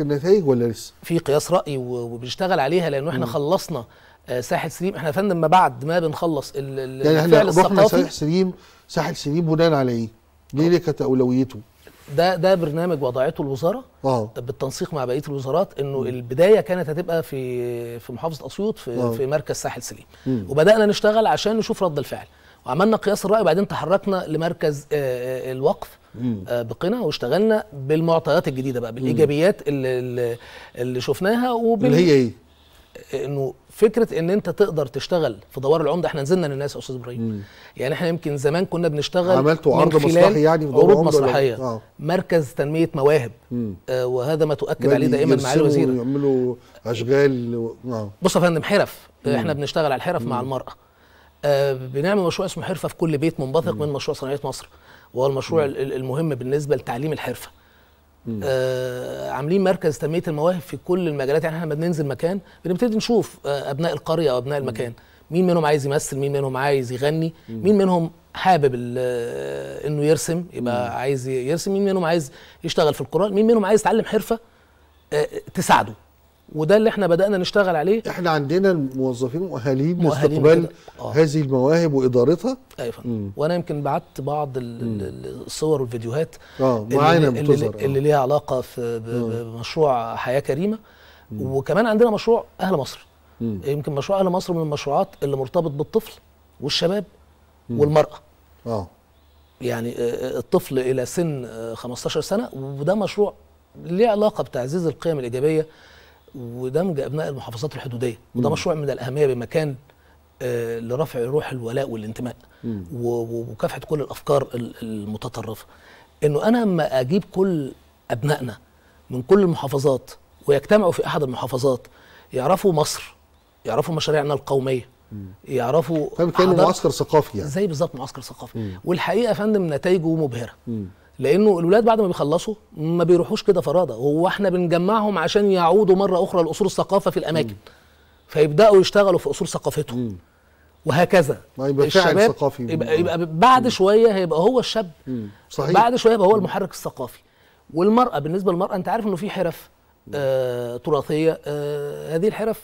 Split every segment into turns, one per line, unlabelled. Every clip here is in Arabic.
النتائج ولا لسه؟
في قياس رأي وبنشتغل عليها لأنه احنا م. خلصنا آه، ساحل سليم احنا يا فندم ما بعد ما بنخلص يعني احنا رحنا ساحل
سليم ساحل سليم بناء على ايه؟ ليه كانت اولويته؟
ده ده برنامج وضعته الوزاره أوه. بالتنسيق مع بقيه الوزارات انه م. البدايه كانت هتبقى في في محافظه اسيوط في, أوه. في مركز ساحل سليم م. وبدانا نشتغل عشان نشوف رد الفعل وعملنا قياس الراي وبعدين تحركنا لمركز آه، آه، الوقف آه، بقنا واشتغلنا بالمعطيات الجديده بقى بالايجابيات اللي, اللي شفناها وبال... اللي هي ايه؟ انه فكره ان انت تقدر تشتغل في دوار العمده احنا نزلنا للناس يا استاذ ابراهيم يعني احنا يمكن زمان كنا بنشتغل عملتوا عرض مسرحي يعني في دوار عروض مسرحيه إيه؟ آه. مركز تنميه مواهب آه وهذا ما تؤكد عليه دائما معالي الوزير
يعملوا اشغال و... آه. بص يا فندم حرف احنا بنشتغل
على الحرف مم. مع المراه آه، بنعمل مشروع اسمه حرفه في كل بيت منبثق من مشروع صناعيه مصر وهو المشروع المهم بالنسبه لتعليم الحرفه آه عاملين مركز تنميه المواهب في كل المجالات يعني احنا لما بننزل مكان بنبتدي نشوف آه ابناء القريه او ابناء المكان مين منهم عايز يمثل مين منهم عايز يغني مين منهم حابب آه، انه يرسم يبقى عايز يرسم مين منهم عايز يشتغل في القرآن مين منهم عايز يتعلم حرفه آه تساعده وده اللي احنا بدانا نشتغل عليه احنا عندنا موظفين مؤهلين لاستقبال آه.
هذه المواهب وادارتها
ايوه مم. وانا يمكن بعت بعض الصور والفيديوهات اه معانا اللي, اللي, آه. اللي ليها علاقه في بمشروع حياه كريمه مم. وكمان عندنا مشروع اهل مصر مم. يمكن مشروع اهل مصر من المشروعات اللي مرتبط بالطفل والشباب مم. والمراه اه يعني آه، آه، الطفل الى سن 15 آه، سنه وده مشروع ليه علاقه بتعزيز القيم الايجابيه ودمج ابناء المحافظات الحدوديه وده مشروع من الاهميه بمكان آه، لرفع روح الولاء والانتماء ومكافحه كل الافكار المتطرفه انه انا اما اجيب كل ابنائنا من كل المحافظات ويجتمعوا في احد المحافظات يعرفوا مصر يعرفوا مشاريعنا القوميه يعرفوا طيب، كانه معسكر ثقافي يعني زي بالظبط معسكر ثقافي والحقيقه يا فندم نتائجه مبهره لانه الولاد بعد ما بيخلصوا ما بيروحوش كده فراده هو احنا بنجمعهم عشان يعودوا مره اخرى لاصول الثقافه في الاماكن مم. فيبداوا يشتغلوا في اصول ثقافتهم مم. وهكذا يبقى الشباب ثقافي يبقى, يبقى بعد مم. شويه هيبقى هو الشاب صحيح بعد شويه يبقى هو المحرك الثقافي والمراه بالنسبه للمراه انت عارف انه في حرف آه تراثيه آه هذه الحرف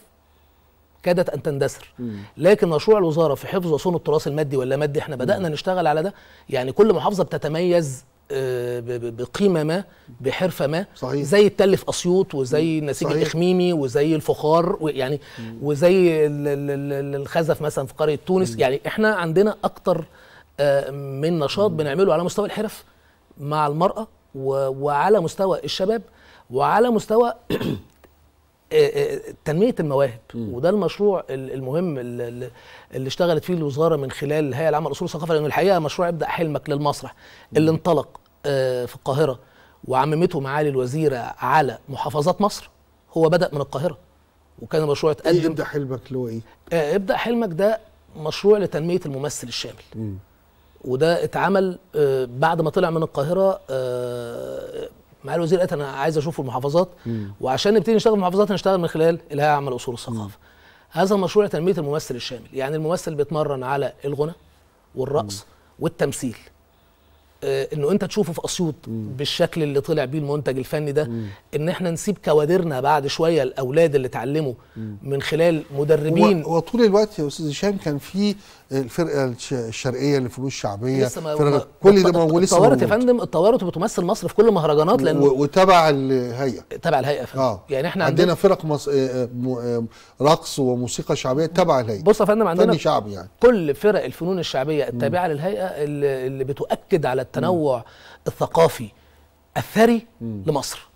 كادت ان تندثر لكن مشروع الوزاره في حفظ وصون التراث المادي واللا مادي احنا بدانا مم. نشتغل على ده يعني كل محافظه بتتميز آه، بقيمه ما بحرفه ما صحيح. زي التل في اسيوط وزي نسيج الاخميمي وزي الفخار يعني وزي الخزف مثلا في قريه تونس يعني احنا عندنا اكتر آه، من نشاط بنعمله على مستوى الحرف مع المراه وعلى مستوى الشباب وعلى مستوى آه، تنميه المواهب وده المشروع المهم اللي اشتغلت فيه الوزاره من خلال الهيئه العامه لاصول الثقافه لانه الحقيقه مشروع ابدا حلمك للمسرح اللي انطلق آه، في القاهره وعممته معالي الوزيره على محافظات مصر هو بدا من القاهره وكان المشروع اتقدم إيه ابدا حلمك اللي هو ايه؟ آه ابدا حلمك ده مشروع لتنميه الممثل الشامل وده اتعمل آه بعد ما طلع من القاهره آه مع الوزير قالت انا عايز اشوف المحافظات وعشان نبتدي نشتغل في المحافظات هنشتغل من خلال الهيئه العامه لاصول الثقافه هذا مشروع لتنميه الممثل الشامل يعني الممثل بيتمرن على الغنى والرقص والتمثيل آه، انه انت تشوفه في اسيوط بالشكل اللي طلع بيه المنتج الفني ده مم. ان احنا نسيب كوادرنا بعد شويه الاولاد اللي اتعلموا من خلال مدربين وطول الوقت يا
استاذ هشام كان في الفرقه الشرقيه للفنون الشعبيه لسه ما فرقة كل ده موجود لسه يا فندم
اتطورت وبتمثل مصر في كل المهرجانات لان وتبع الهيئه تبع الهيئه فندم آه. يعني احنا عندنا, عندنا
فرق مص... آه، آه، رقص
وموسيقى شعبيه تبع الهيئه بص يا فندم عندنا فني شعبي يعني كل فرق الفنون الشعبيه التابعه للهيئه اللي بتؤكد على التنوع الثقافي الثري
لمصر